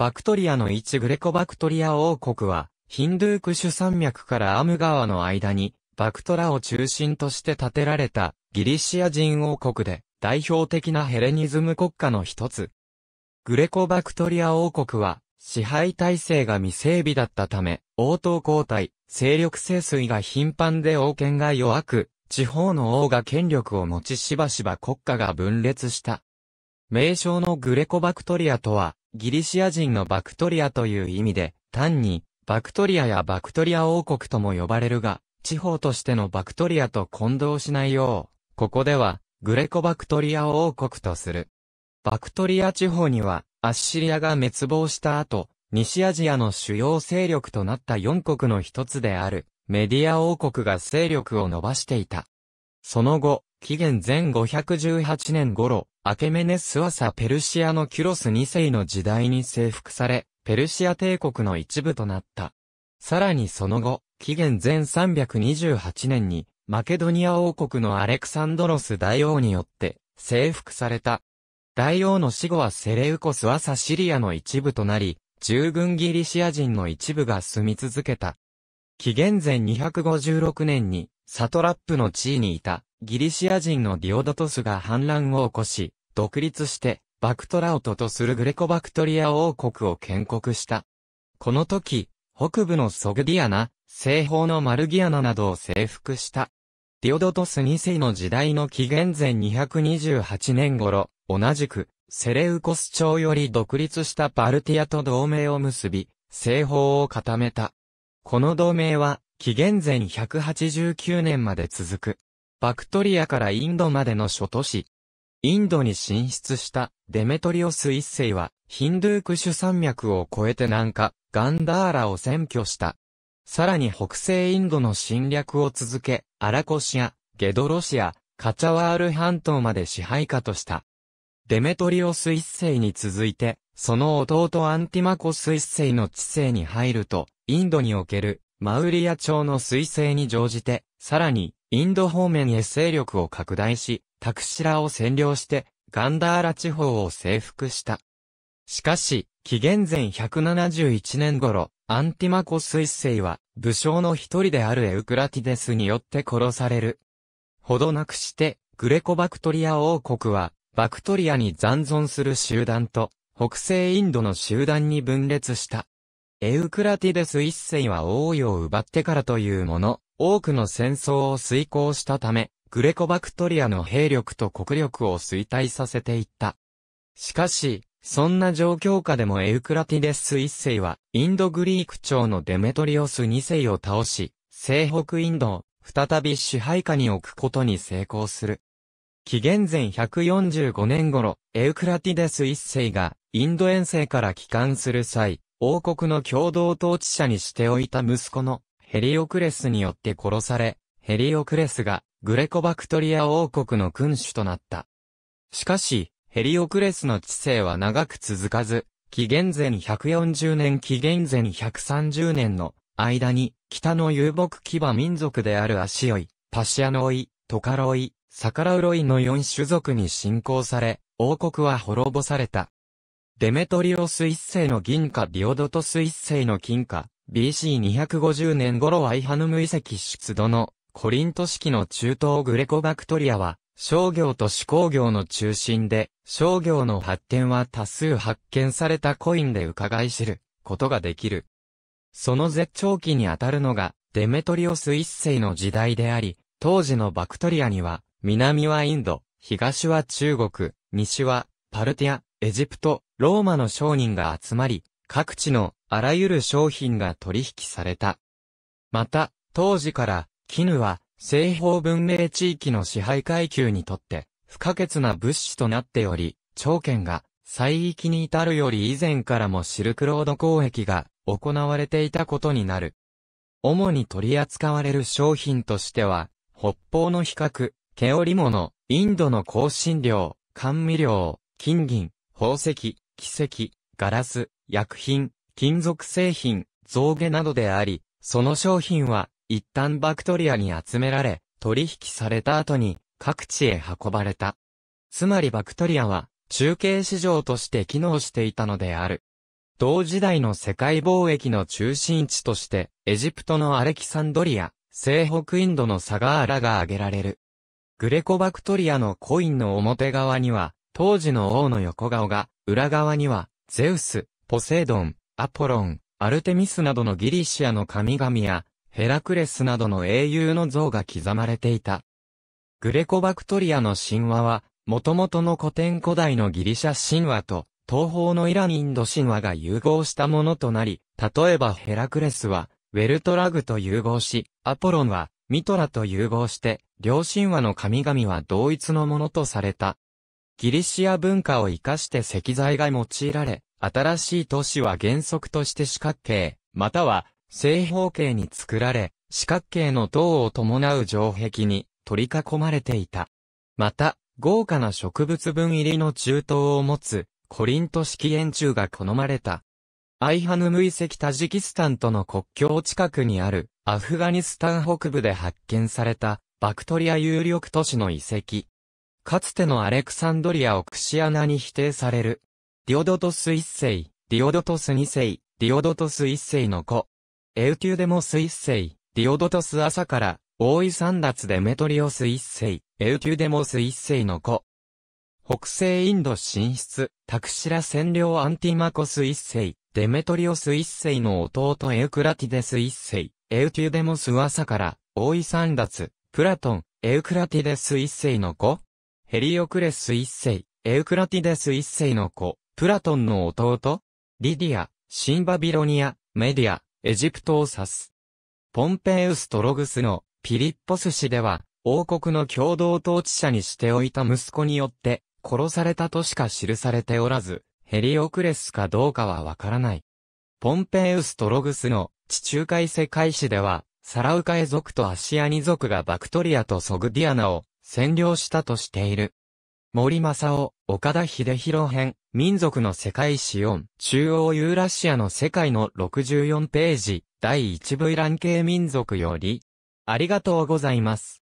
バクトリアの一グレコバクトリア王国は、ヒンドゥークシュ山脈からアム川の間に、バクトラを中心として建てられたギリシア人王国で、代表的なヘレニズム国家の一つ。グレコバクトリア王国は、支配体制が未整備だったため、応答交代、勢力清水が頻繁で王権が弱く、地方の王が権力を持ちしばしば国家が分裂した。名称のグレコバクトリアとは、ギリシア人のバクトリアという意味で、単に、バクトリアやバクトリア王国とも呼ばれるが、地方としてのバクトリアと混同しないよう、ここでは、グレコバクトリア王国とする。バクトリア地方には、アッシリアが滅亡した後、西アジアの主要勢力となった四国の一つである、メディア王国が勢力を伸ばしていた。その後、紀元前518年頃、アケメネスはサペルシアのキュロス2世の時代に征服され、ペルシア帝国の一部となった。さらにその後、紀元前328年に、マケドニア王国のアレクサンドロス大王によって、征服された。大王の死後はセレウコスはサシリアの一部となり、従軍ギリシア人の一部が住み続けた。紀元前256年にサトラップの地位にいたギリシア人のディオドトスが反乱を起こし、独立して、バクトラオトとするグレコバクトリア王国を建国した。この時、北部のソグディアナ、西方のマルギアナなどを征服した。ディオドトス2世の時代の紀元前228年頃、同じく、セレウコス朝より独立したパルティアと同盟を結び、西方を固めた。この同盟は、紀元前189年まで続く。バクトリアからインドまでの諸都市。インドに進出したデメトリオス一世は、ヒンドゥークシュ山脈を越えて南下、ガンダーラを占拠した。さらに北西インドの侵略を続け、アラコシア、ゲドロシア、カチャワール半島まで支配下とした。デメトリオス一世に続いて、その弟アンティマコス一世の治世に入ると、インドにおけるマウリア朝の彗星に乗じて、さらに、インド方面へ勢力を拡大し、タクシラを占領して、ガンダーラ地方を征服した。しかし、紀元前171年頃、アンティマコ彗星は、武将の一人であるエウクラティデスによって殺される。ほどなくして、グレコバクトリア王国は、バクトリアに残存する集団と、北西インドの集団に分裂した。エウクラティデス一世は王位を奪ってからというもの、多くの戦争を遂行したため、グレコバクトリアの兵力と国力を衰退させていった。しかし、そんな状況下でもエウクラティデス一世は、インドグリーク朝のデメトリオス二世を倒し、西北インドを再び支配下に置くことに成功する。紀元前145年頃、エウクラティデス一世がインド遠征から帰還する際、王国の共同統治者にしておいた息子のヘリオクレスによって殺され、ヘリオクレスがグレコバクトリア王国の君主となった。しかし、ヘリオクレスの治世は長く続かず、紀元前140年紀元前130年の間に、北の遊牧騎馬民族であるアシオイ、パシアノイ、トカロイ、サカラウロイの4種族に侵攻され、王国は滅ぼされた。デメトリオス一世の銀貨ディオドトス一世の金貨、BC250 年頃アイハヌム遺跡出土のコリント式の中東グレコバクトリアは商業と手工業の中心で商業の発展は多数発見されたコインで伺い知ることができる。その絶頂期にあたるのがデメトリオス一世の時代であり、当時のバクトリアには南はインド、東は中国、西はパルティア、エジプト、ローマの商人が集まり、各地のあらゆる商品が取引された。また、当時から、絹は、西方文明地域の支配階級にとって、不可欠な物資となっており、長剣が、西域に至るより以前からもシルクロード交易が行われていたことになる。主に取り扱われる商品としては、北方の比較、毛織物、インドの香辛料、甘味料、金銀、宝石、奇跡、ガラス、薬品、金属製品、造毛などであり、その商品は、一旦バクトリアに集められ、取引された後に、各地へ運ばれた。つまりバクトリアは、中継市場として機能していたのである。同時代の世界貿易の中心地として、エジプトのアレキサンドリア、西北インドのサガーラが挙げられる。グレコバクトリアのコインの表側には、当時の王の横顔が、裏側には、ゼウス、ポセイドン、アポロン、アルテミスなどのギリシアの神々や、ヘラクレスなどの英雄の像が刻まれていた。グレコバクトリアの神話は、もともとの古典古代のギリシャ神話と、東方のイランインド神話が融合したものとなり、例えばヘラクレスは、ウェルトラグと融合し、アポロンは、ミトラと融合して、両神話の神々は同一のものとされた。ギリシア文化を活かして石材が用いられ、新しい都市は原則として四角形、または正方形に作られ、四角形の塔を伴う城壁に取り囲まれていた。また、豪華な植物分入りの中東を持つ、コリント式円柱が好まれた。アイハヌム遺跡タジキスタンとの国境近くにある、アフガニスタン北部で発見された、バクトリア有力都市の遺跡。かつてのアレクサンドリアをクシアナに否定される。ディオドトス一世、ディオドトス二世、ディオドトス一世の子。エウテューデモス一世、ディオドトス朝から、大井三奪デメトリオス一世、エウテューデモス一世の子。北西インド進出、タクシラ占領アンティマコス一世、デメトリオス一世の弟エウクラティデス一世、エウテューデモス朝から、大井三奪、プラトン、エウクラティデス一世の子ヘリオクレス一世、エウクラティデス一世の子、プラトンの弟リディア、シンバビロニア、メディア、エジプトを指す。ポンペイウストログスのピリッポス氏では、王国の共同統治者にしておいた息子によって殺されたとしか記されておらず、ヘリオクレスかどうかはわからない。ポンペイウストログスの地中海世界史では、サラウカエ族とアシアニ族がバクトリアとソグディアナを占領したとしている。森正夫、岡田秀弘編、民族の世界史4、中央ユーラシアの世界の64ページ、第1部イラン系民族より、ありがとうございます。